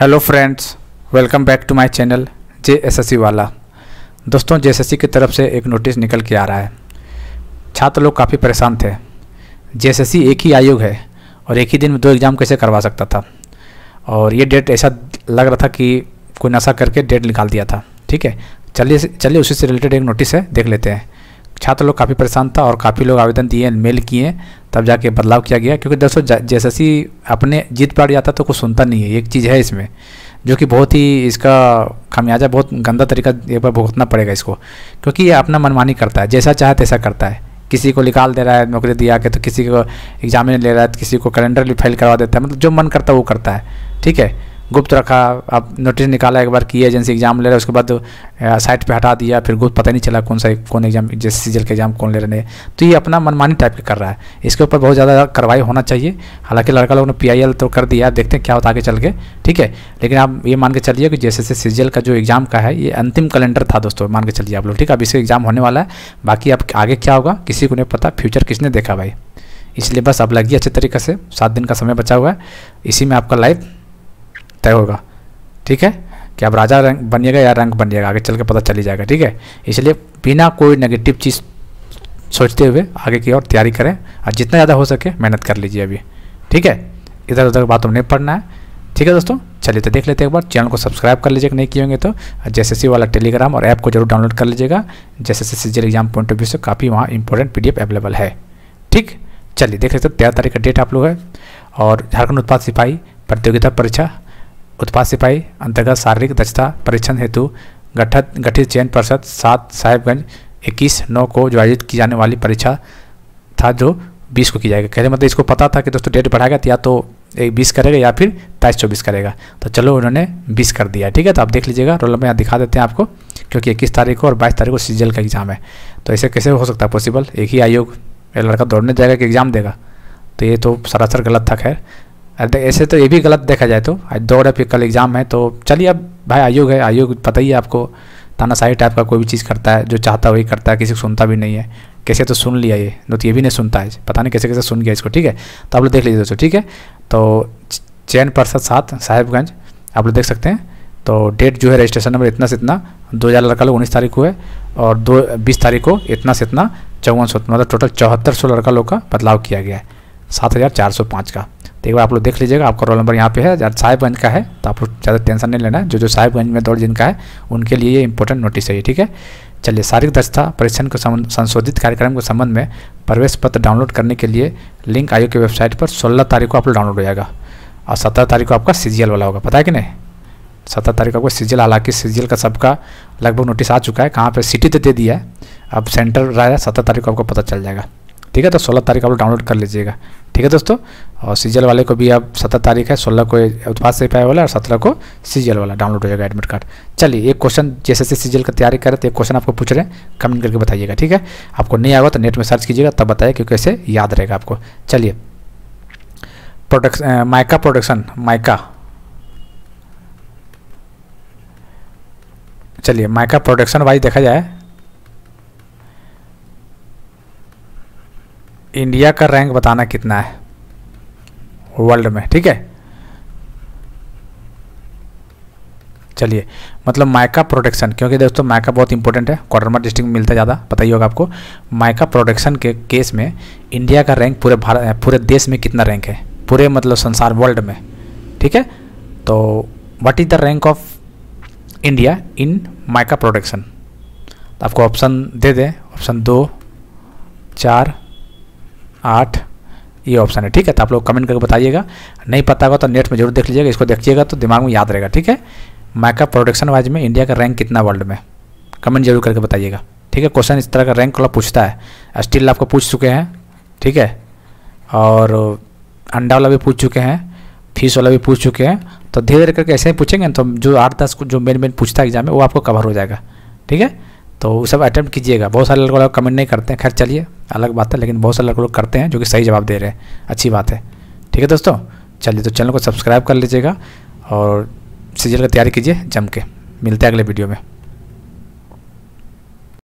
hello friends welcome back to my channel J S वाला दोस्तों जे S की तरफ से एक नोटिस निकल के आ रहा है छात्र लोग काफ़ी परेशान थे जे एस एक ही आयोग है और एक ही दिन में दो एग्ज़ाम कैसे करवा सकता था और ये डेट ऐसा लग रहा था कि कोई नशा करके डेट निकाल दिया था ठीक है चलिए चलिए उसी से रिलेटेड एक नोटिस है देख लेते हैं छात्र लोग काफ़ी परेशान था और काफ़ी लोग आवेदन दिए मेल किए तब जाके बदलाव किया गया क्योंकि दोस्तों जैसे अपने जीत पाड़ जाता तो कुछ सुनता नहीं है एक चीज़ है इसमें जो कि बहुत ही इसका खामियाजा बहुत गंदा तरीका एक बार भुगतना पड़ेगा इसको क्योंकि ये अपना मनमानी करता है जैसा चाहे तैसा करता है किसी को निकाल दे रहा है नौकरी दिया के तो किसी को एग्जामिन ले रहा है तो किसी को कैलेंडर भी फाइल करवा देता है मतलब जो मन करता है वो करता है ठीक है गुप्त रखा अब नोटिस निकाला एक बार की एजेंसी एग्ज़ाम ले रहे उसके बाद साइट पे हटा दिया फिर गुप्त पता नहीं चला कौन सा कौन एग्ज़ाम जैसे सीजल के एग्ज़ाम कौन ले रहे हैं तो ये अपना मनमानी टाइप का कर रहा है इसके ऊपर बहुत ज़्यादा कार्रवाई होना चाहिए हालांकि लड़का लोगों ने पी तो कर दिया देखते हैं क्या होता आगे चल के ठीक है लेकिन आप ये मान के चलिए कि जैसे जैसे सीजल का जो एग्ज़ाम का है ये अंतिम कैलेंडर था दोस्तों मान के चलिए आप लोग ठीक है अब इसका एग्ज़ाम होने वाला है बाकी अब आगे क्या होगा किसी को नहीं पता फ्यूचर किसने देखा भाई इसलिए बस अब लगी अच्छे तरीके से सात दिन का समय बचा हुआ है इसी में आपका लाइफ तय होगा ठीक है कि आप राजा रैंक बनिएगा या रैंक बनिएगा आगे चल के पता चली जाएगा ठीक है इसलिए बिना कोई नेगेटिव चीज़ सोचते हुए आगे की ओर तैयारी करें और जितना ज़्यादा हो सके मेहनत कर लीजिए अभी ठीक है इधर उधर बात हमने पढ़ना है ठीक है दोस्तों चलिए तो देख लेते हैं एक बार चैनल को सब्सक्राइब कर लीजिएगा नहीं किए होंगे तो जैसे वाला टेलीग्राम और ऐप को जरूर डाउनलोड कर लीजिएगा जैसे CGL exam point of view से काफ़ी वहाँ इंपॉर्टेंट पी अवेलेबल है ठीक चलिए देख लेते हैं तेरह तारीख का डेट आप लोग है और झारखंड उत्पाद सिपाही प्रतियोगिता परीक्षा उत्पाद सिपाही अंतर्गत शारीरिक दक्षता परीक्षण हेतु गठित गठित चयन परिषद सात साहेबगंज इक्कीस नौ को जो आयोजित की जाने वाली परीक्षा था जो बीस को की जाएगी कहने मतलब इसको पता था कि दोस्तों डेट बढ़ाएगा या तो एक बीस करेगा या फिर तेईस चौबीस करेगा तो चलो उन्होंने बीस कर दिया ठीक है तो आप देख लीजिएगा रोल नंबर यहाँ दिखा देते हैं आपको क्योंकि इक्कीस तारीख को और बाईस तारीख को सीजल का एग्ज़ाम है तो ऐसे कैसे हो सकता है पॉसिबल एक ही आयोग लड़का दौड़ने जाएगा कि एग्ज़ाम देगा तो ये तो सरासर गलत था खैर अरे ऐसे तो ये भी गलत देखा जाए तो आज दो रफ कल एग्ज़ाम है तो चलिए अब भाई आयोग है आयोग पता ही है आपको तानाशाही टाइप का कोई भी चीज़ करता है जो चाहता है वही करता है किसी को सुनता भी नहीं है कैसे तो सुन लिया ये तो ये भी नहीं सुनता है पता नहीं कैसे कैसे सुन गया इसको ठीक है तो आप लोग देख लीजिए दोस्तों ठीक है तो चैन परसद सात साहेबगंज आप लोग देख सकते हैं तो डेट जो है रजिस्ट्रेशन नंबर इतना से इतना दो हज़ार लड़का लोग उन्नीस तारीख को है और दो बीस तारीख को इतना से इतना चौवन सौ मतलब टोटल चौहत्तर सौ लड़का लोग का बदलाव किया गया है सात हज़ार चार सौ पाँच का एक बार आप लोग देख लीजिएगा आपका रोल नंबर यहाँ पे है साहेबगंज का है तो आप लोग ज़्यादा टेंशन नहीं लेना जो जो साहेबगंज में दौड़ जिनका है उनके लिए ये इंपॉर्टेंट नोटिस है ये ठीक है चलिए शारीरिक दक्षता परीक्षण को संशोधित कार्यक्रम के संबंध में प्रवेश पत्र डाउनलोड करने के लिए लिंक आयोग की वेबसाइट पर सोलह तारीख को आप लोग डाउनलोड हो जाएगा और सत्रह तारीख को आपका सी वाला होगा पता है कि नहीं सत्रह तारीख को सी हालांकि सी का सबका लगभग नोटिस आ चुका है कहाँ पर सिटी तो दे दिया है अब सेंटर रहा है सत्रह तारीख को आपको पता चल जाएगा ठीक है तो सोलह तारीख आप लोग डाउनलोड कर लीजिएगा ठीक है दोस्तों और सीजल वाले को भी अब सत्रह तारीख है सोलह को उत्पाद से पाया वाला और सत्रह को सीजल वाला डाउनलोड हो जाएगा एडमिट कार्ड चलिए एक क्वेश्चन जैसे जैसे सीजल का तैयारी करें तो एक क्वेश्चन आपको पूछ रहे हैं कमेंट करके बताइएगा ठीक है आपको नहीं आएगा तो नेट में सर्च कीजिएगा तब बताइए क्योंकि ऐसे याद रहेगा आपको चलिए प्रोडक्श माइका प्रोडक्शन माइका चलिए माइका प्रोडक्शन वाइज देखा जाए इंडिया का रैंक बताना कितना है वर्ल्ड में ठीक है चलिए मतलब माइका प्रोडक्शन क्योंकि दोस्तों माइका बहुत इंपॉर्टेंट है कॉटरमा डिस्ट्रिक्ट में मिलता ज़्यादा पता ही होगा आपको माइका प्रोडक्शन के केस में इंडिया का रैंक पूरे भारत पूरे देश में कितना रैंक है पूरे मतलब संसार वर्ल्ड में ठीक है तो what is the rank of India in mica production आपको ऑप्शन दे दें ऑप्शन दो चार आठ ये ऑप्शन है ठीक है तो आप लोग कमेंट करके बताइएगा नहीं पता होगा तो नेट में जरूर देख लीजिएगा इसको देखिएगा तो दिमाग में याद रहेगा ठीक है मैकअप प्रोडक्शन वाइज में इंडिया का रैंक कितना वर्ल्ड में कमेंट जरूर करके बताइएगा ठीक है क्वेश्चन इस तरह का रैंक वाला पूछता है स्टील आपको पूछ चुके हैं ठीक है और अंडा वाला भी पूछ चुके हैं फीस वाला भी पूछ चुके हैं तो धीरे धीरे करके ऐसे ही पूछेंगे तो जो आठ दस जो मेन मेन पूछता है एग्जाम में वो आपको कवर हो जाएगा ठीक है तो वो सब अटैम्प्ट कीजिएगा बहुत सारे लोग कमेंट नहीं करते हैं खैर चलिए अलग बात है लेकिन बहुत सारे लोग करते हैं जो कि सही जवाब दे रहे हैं अच्छी बात है ठीक है दोस्तों चलिए तो चैनल को सब्सक्राइब कर लीजिएगा और सीजन की तैयारी कीजिए जम के मिलते हैं अगले वीडियो में